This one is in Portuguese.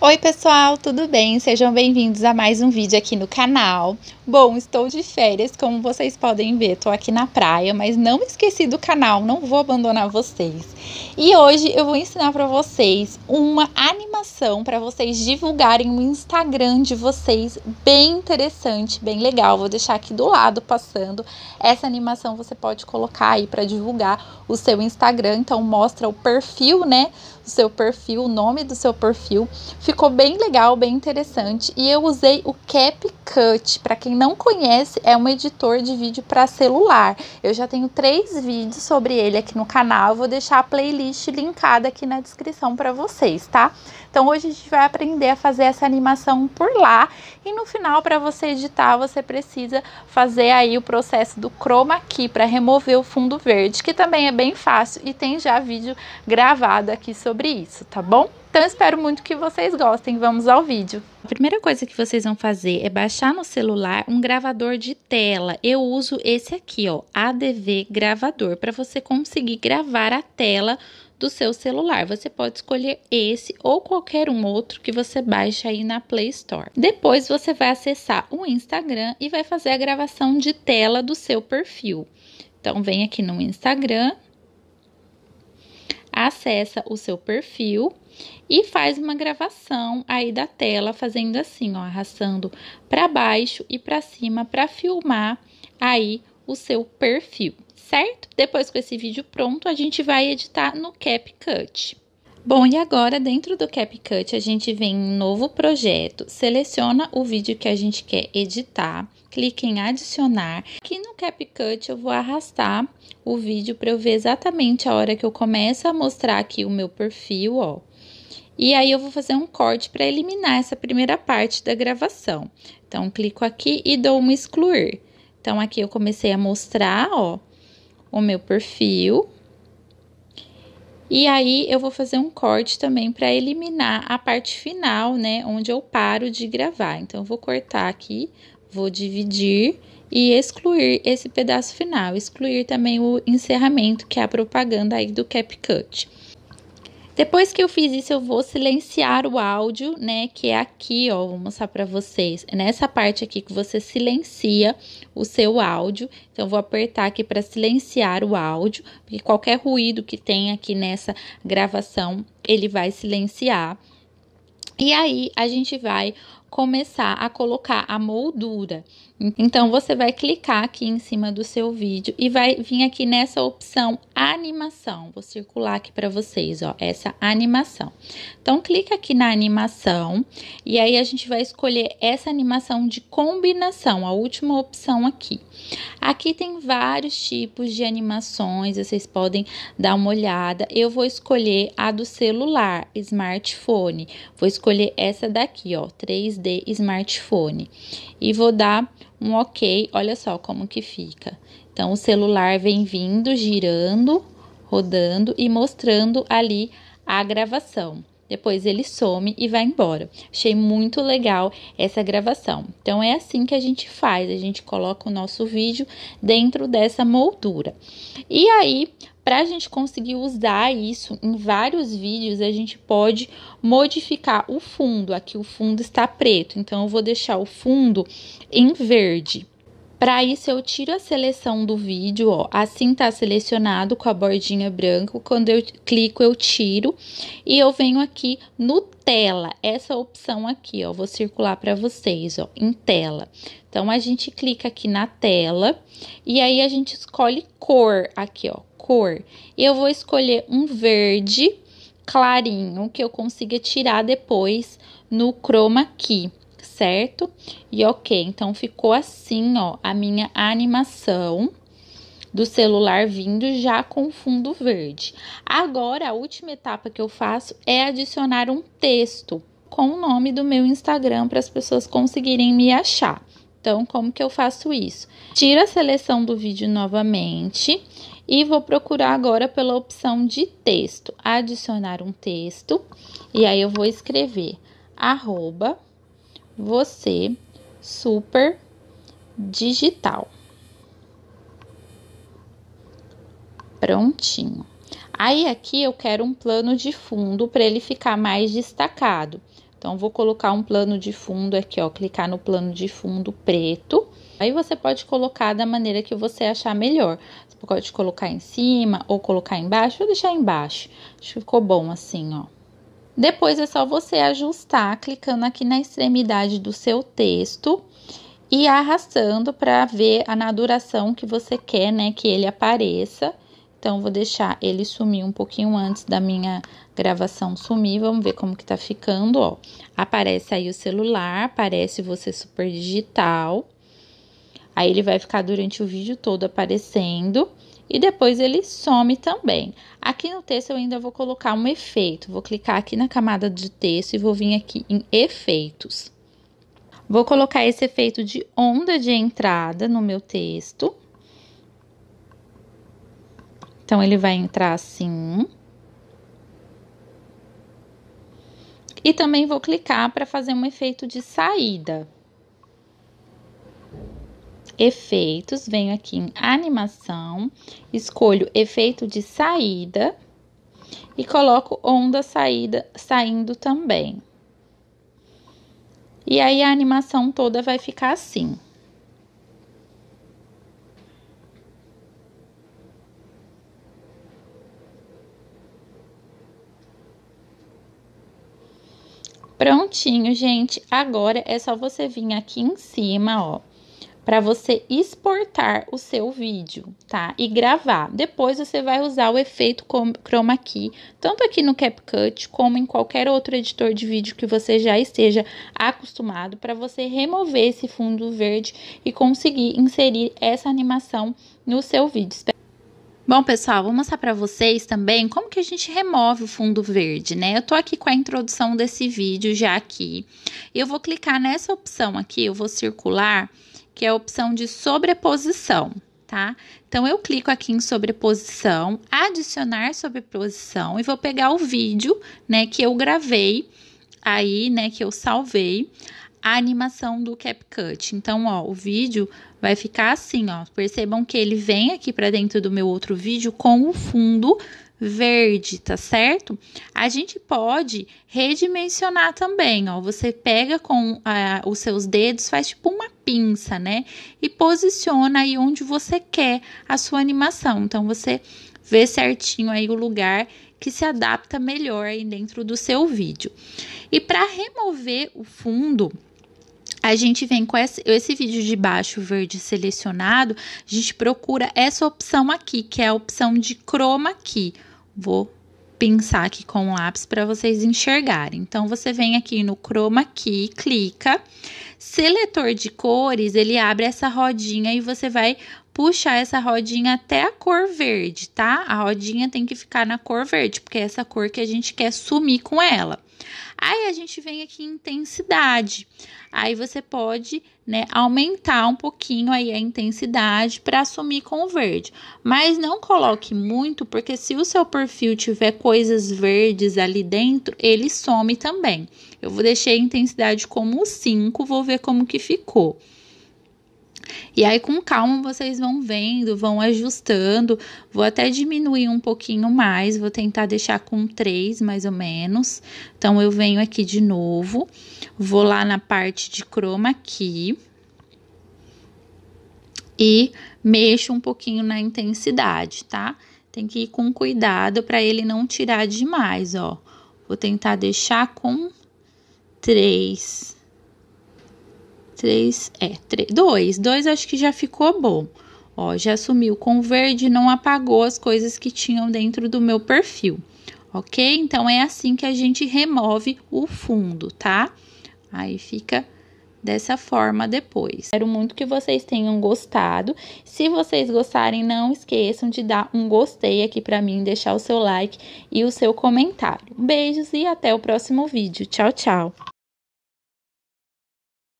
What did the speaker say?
Oi pessoal, tudo bem? Sejam bem-vindos a mais um vídeo aqui no canal. Bom, estou de férias, como vocês podem ver, estou aqui na praia, mas não esqueci do canal, não vou abandonar vocês. E hoje eu vou ensinar para vocês uma animação para vocês divulgarem o Instagram de vocês, bem interessante, bem legal. Vou deixar aqui do lado passando. Essa animação você pode colocar aí para divulgar o seu Instagram, então mostra o perfil, né, seu perfil, o nome do seu perfil. Ficou bem legal, bem interessante. E eu usei o CapCut. Para quem não conhece, é um editor de vídeo para celular. Eu já tenho três vídeos sobre ele aqui no canal. Eu vou deixar a playlist linkada aqui na descrição para vocês, tá? Então hoje a gente vai aprender a fazer essa animação por lá. E no final, para você editar, você precisa fazer aí o processo do chroma key para remover o fundo verde, que também é bem fácil e tem já vídeo gravado aqui sobre sobre isso, tá bom? Então espero muito que vocês gostem. Vamos ao vídeo. A primeira coisa que vocês vão fazer é baixar no celular um gravador de tela. Eu uso esse aqui, ó, ADV gravador, para você conseguir gravar a tela do seu celular. Você pode escolher esse ou qualquer um outro que você baixa aí na Play Store. Depois você vai acessar o Instagram e vai fazer a gravação de tela do seu perfil. Então vem aqui no Instagram acessa o seu perfil e faz uma gravação aí da tela, fazendo assim, ó, arrastando para baixo e para cima para filmar aí o seu perfil, certo? Depois com esse vídeo pronto, a gente vai editar no CapCut. Bom, e agora dentro do CapCut a gente vem em novo projeto, seleciona o vídeo que a gente quer editar, clique em adicionar. Aqui no CapCut eu vou arrastar o vídeo para eu ver exatamente a hora que eu começo a mostrar aqui o meu perfil, ó. E aí eu vou fazer um corte para eliminar essa primeira parte da gravação. Então clico aqui e dou um excluir. Então aqui eu comecei a mostrar, ó, o meu perfil e aí eu vou fazer um corte também para eliminar a parte final, né, onde eu paro de gravar. Então eu vou cortar aqui, vou dividir e excluir esse pedaço final, excluir também o encerramento, que é a propaganda aí do CapCut. Depois que eu fiz isso, eu vou silenciar o áudio, né? Que é aqui, ó, vou mostrar para vocês. É nessa parte aqui que você silencia o seu áudio. Então, vou apertar aqui para silenciar o áudio, porque qualquer ruído que tem aqui nessa gravação, ele vai silenciar. E aí, a gente vai começar a colocar a moldura. Então você vai clicar aqui em cima do seu vídeo e vai vir aqui nessa opção animação. Vou circular aqui para vocês, ó, essa animação. Então clica aqui na animação e aí a gente vai escolher essa animação de combinação, a última opção aqui. Aqui tem vários tipos de animações, vocês podem dar uma olhada. Eu vou escolher a do celular, smartphone. Vou escolher essa daqui, ó, 3 de smartphone e vou dar um OK. Olha só como que fica. Então o celular vem vindo, girando, rodando e mostrando ali a gravação. Depois ele some e vai embora. Achei muito legal essa gravação. Então é assim que a gente faz, a gente coloca o nosso vídeo dentro dessa moldura. E aí para a gente conseguir usar isso em vários vídeos, a gente pode modificar o fundo. Aqui o fundo está preto, então eu vou deixar o fundo em verde. Para isso, eu tiro a seleção do vídeo, ó. Assim tá selecionado com a bordinha branca. Quando eu clico, eu tiro. E eu venho aqui no tela, essa opção aqui, ó. Vou circular para vocês, ó, em tela. Então, a gente clica aqui na tela. E aí, a gente escolhe cor aqui, ó, cor. E eu vou escolher um verde clarinho que eu consiga tirar depois no chroma key certo? E ok, então ficou assim, ó, a minha animação do celular vindo já com fundo verde. Agora, a última etapa que eu faço é adicionar um texto com o nome do meu Instagram para as pessoas conseguirem me achar. Então, como que eu faço isso? Tiro a seleção do vídeo novamente e vou procurar agora pela opção de texto, adicionar um texto, e aí eu vou escrever arroba você super digital. Prontinho. Aí aqui eu quero um plano de fundo para ele ficar mais destacado. Então vou colocar um plano de fundo aqui, ó, clicar no plano de fundo preto. Aí você pode colocar da maneira que você achar melhor. Você pode colocar em cima ou colocar embaixo, ou deixar embaixo. Acho que ficou bom assim, ó. Depois é só você ajustar clicando aqui na extremidade do seu texto e arrastando para ver a na duração que você quer, né, que ele apareça. Então vou deixar ele sumir um pouquinho antes da minha gravação sumir. Vamos ver como que tá ficando, ó. Aparece aí o celular, aparece você super digital. Aí ele vai ficar durante o vídeo todo aparecendo e depois ele some também. Aqui no texto eu ainda vou colocar um efeito. Vou clicar aqui na camada de texto e vou vir aqui em efeitos. Vou colocar esse efeito de onda de entrada no meu texto. Então ele vai entrar assim. E também vou clicar para fazer um efeito de saída efeitos, venho aqui em animação, escolho efeito de saída e coloco onda saída saindo também. E aí a animação toda vai ficar assim. Prontinho, gente. Agora é só você vir aqui em cima, ó para você exportar o seu vídeo, tá? E gravar. Depois você vai usar o efeito chroma key, tanto aqui no CapCut como em qualquer outro editor de vídeo que você já esteja acostumado para você remover esse fundo verde e conseguir inserir essa animação no seu vídeo. Bom, pessoal, vou mostrar para vocês também como que a gente remove o fundo verde, né? Eu tô aqui com a introdução desse vídeo já aqui. Eu vou clicar nessa opção aqui, eu vou circular que é a opção de sobreposição, tá? Então eu clico aqui em sobreposição, adicionar sobreposição e vou pegar o vídeo, né, que eu gravei aí, né, que eu salvei a animação do CapCut. Então, ó, o vídeo vai ficar assim, ó. Percebam que ele vem aqui para dentro do meu outro vídeo com o fundo verde, tá certo? A gente pode redimensionar também, ó. Você pega com a, os seus dedos, faz tipo uma pinça, né? E posiciona aí onde você quer a sua animação. Então você vê certinho aí o lugar que se adapta melhor aí dentro do seu vídeo. E para remover o fundo, a gente vem com esse, esse, vídeo de baixo verde selecionado, a gente procura essa opção aqui, que é a opção de chroma key. Vou pensar aqui com o lápis para vocês enxergarem. Então, você vem aqui no Chroma Key, clica. Seletor de cores, ele abre essa rodinha e você vai puxar essa rodinha até a cor verde, tá? A rodinha tem que ficar na cor verde, porque é essa cor que a gente quer sumir com ela. Aí a gente vem aqui em intensidade. Aí você pode, né, aumentar um pouquinho aí a intensidade para assumir com o verde. Mas não coloque muito, porque se o seu perfil tiver coisas verdes ali dentro, ele some também. Eu vou deixar a intensidade como 5, vou ver como que ficou. E aí, com calma, vocês vão vendo, vão ajustando. Vou até diminuir um pouquinho mais, vou tentar deixar com três mais ou menos. Então, eu venho aqui de novo, vou lá na parte de croma aqui e mexo um pouquinho na intensidade, tá? Tem que ir com cuidado para ele não tirar demais, ó. Vou tentar deixar com três três, é, três, dois acho que já ficou bom. Ó, já sumiu com verde, não apagou as coisas que tinham dentro do meu perfil, ok? Então, é assim que a gente remove o fundo, tá? Aí fica dessa forma depois. Espero muito que vocês tenham gostado. Se vocês gostarem, não esqueçam de dar um gostei aqui para mim, deixar o seu like e o seu comentário. Beijos e até o próximo vídeo. Tchau, tchau!